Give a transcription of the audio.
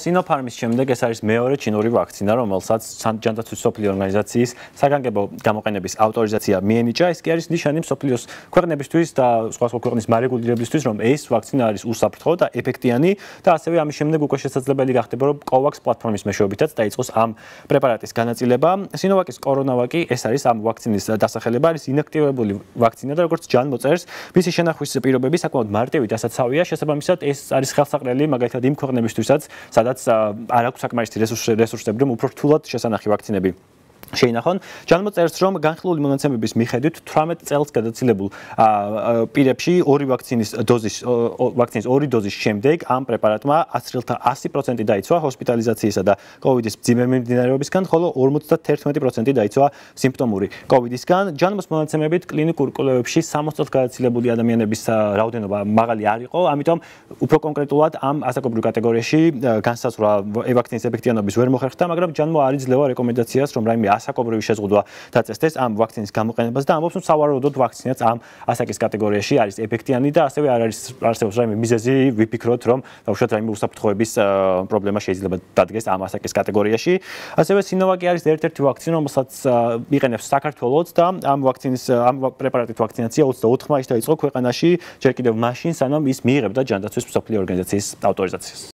სინოფარმის შემდეგ ეს არის მეორე ჩინური ვაქცინა, რომელსაც ჯანდაცვის სოფლიო ორგანიზაციის საგანგებო გამოყენების ავტორიზაცია მიენიჭა. ეს კი არის ნიშანი სოფლიოს ქვეყნებისთვის და სხვა სხვა ქვეყნის მარეგულირებისთვის, რომ ეს ვაქცინა არის უსაფრთხო და ეფექტიანი და ასევე ამის შემდეგ უკვე შესაძლებელი გახდება, რომ COVAX პლატფორმის მეშვეობითაც დაიწყოს ამ პრეპარატის განაწილება. სინოვაკის კორონავაკი, ეს არის ამ ვაქცინის დასახელება, არის ინაქტივებული ვაქცინა და როგორც ჯან მოწერს, მისი შენახვის პირობები საკმაოდ მარტივი დასაცავია, შესაბამისად ეს არის ხელსაყრელი მაგალითად იმ ქვეყნებისთვისაც, სადაც რადგანაც არ აქვს საკმარისი რესურსები, რომ უფრო რთულად შესანახი ვაქცინები შეინახონ ჯანმო წერს რომ განხილული მონაცემების მიხედვით 18 წელს გადაცილებულ პირებში ორი ვაქცინის დოზის ვაქცინის ორი დოზის შემდეგ ამ პრეპარატმა ასრილთა 100% დაიცვა ჰოსპიტალიზაციისა და კოვიდის მძიმე მიმდინარეობისგან ხოლო 51% დაიცვა სიმპტომური კოვიდისგან ჯანმოს მონაცემებით კლინიკურ კვლევებში 60% გადაცილებული ადამიანების რაოდენობა მაღალი არ იყო ამიტომ უფრო კონკრეტულად ამ ასაკობრივ კატეგორიაში განსაზღვრა ევაქცინის ეფექტიანობის ვერ მოხერხდა მაგრამ ჯანმო არ იძლევა რეკომენდაციას რომ რაიმე 100% ასაკობრივი შეზღუდვა დაწესდეს ამ ვაქცინის გამოყენებას და ამბობს, რომ სავარაუდოდ ვაქცინაც ამ ასაკის კატეგორიაში არის ეფექტიანი და ასევე არ არის არსებობს რაიმე მიზეზი, ვიფიქროთ, რომ დაუშვათ რაიმე უსაფრთხოების პრობლემა შეიძლება დადგეს ამ ასაკის კატეგორიაში. ასევე სინოვაკი არის ერთ-ერთი ვაქცინა, რომელსაც იყენებს საქართველოს და ამ ვაქცინის ამ პრეპარატით ვაქცინაცია 24 მაისს დაიწყო ქვეყანაში, ჯერ კიდევ მაშინ, სანამ ის მიიღებდა ჯანდაცვის მსოფლიო ორგანიზაციის ავტორიზაციას.